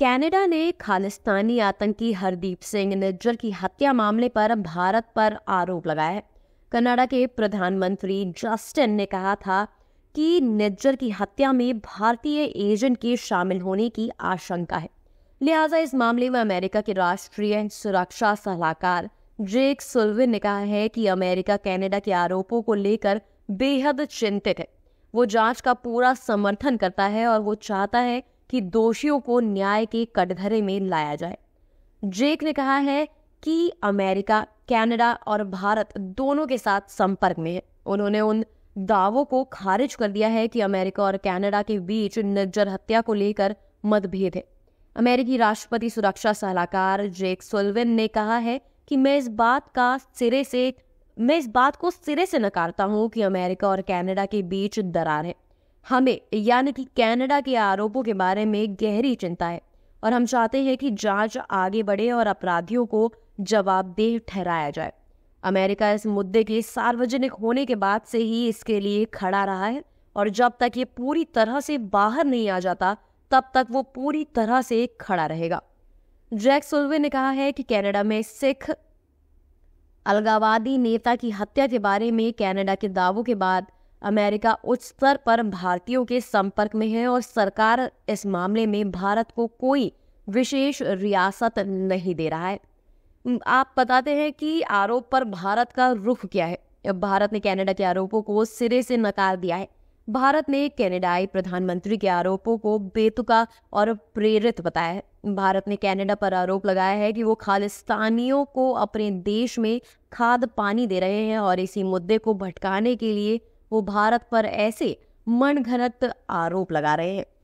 Canada ने खालिस्तानी आतंकी हरदीप सिंह निज्जर की हत्या मामले पर भारत पर आरोप लगाया है कनाडा के प्रधानमंत्री जस्टिन ने कहा था कि निज्जर की हत्या में भारतीय एजेंट के शामिल होने की आशंका है लिहाजा इस मामले में अमेरिका के राष्ट्रीय सुरक्षा सलाहकार जेक सुलविन ने कहा है कि अमेरिका कनाडा के आरोपों को लेकर बेहद चिंतित है वो जांच का पूरा समर्थन करता है और वो चाहता है कि दोषियों को न्याय के कटघरे में लाया जाए जेक ने कहा है कि अमेरिका कनाडा और भारत दोनों के साथ संपर्क में है उन्होंने उन दावों को खारिज कर दिया है कि अमेरिका और कनाडा के बीच निर्जर हत्या को लेकर मतभेद है अमेरिकी राष्ट्रपति सुरक्षा सलाहकार जेक सोलविन ने कहा है कि मैं इस बात का सिरे से मैं इस बात को सिरे से नकारता हूं कि अमेरिका और कनाडा के बीच दरार है हमें यानी कि कैनेडा के आरोपों के बारे में गहरी चिंता है और हम चाहते हैं कि जांच आगे बढ़े और अपराधियों को जवाबदेह ठहराया जाए अमेरिका इस मुद्दे के सार्वजनिक होने के बाद से ही इसके लिए खड़ा रहा है और जब तक ये पूरी तरह से बाहर नहीं आ जाता तब तक वो पूरी तरह से खड़ा रहेगा जैक सुल्वे ने कहा है कि कैनेडा में सिख अलगावादी नेता की हत्या के बारे में कैनेडा के दावों के बाद अमेरिका उच्च स्तर पर भारतीयों के संपर्क में है और सरकार इस मामले में भारत को कोई विशेष रियासत नहीं दे रहा है आप बताते हैं कि आरोप पर भारत का रुख क्या है भारत ने कनाडा के आरोपों को सिरे से नकार दिया है भारत ने कैनेडाई प्रधानमंत्री के आरोपों को बेतुका और प्रेरित बताया है भारत ने कनाडा पर आरोप लगाया है कि वो खालिस्तानियों को अपने देश में खाद पानी दे रहे हैं और इसी मुद्दे को भटकाने के लिए वो भारत पर ऐसे मनघनत आरोप लगा रहे हैं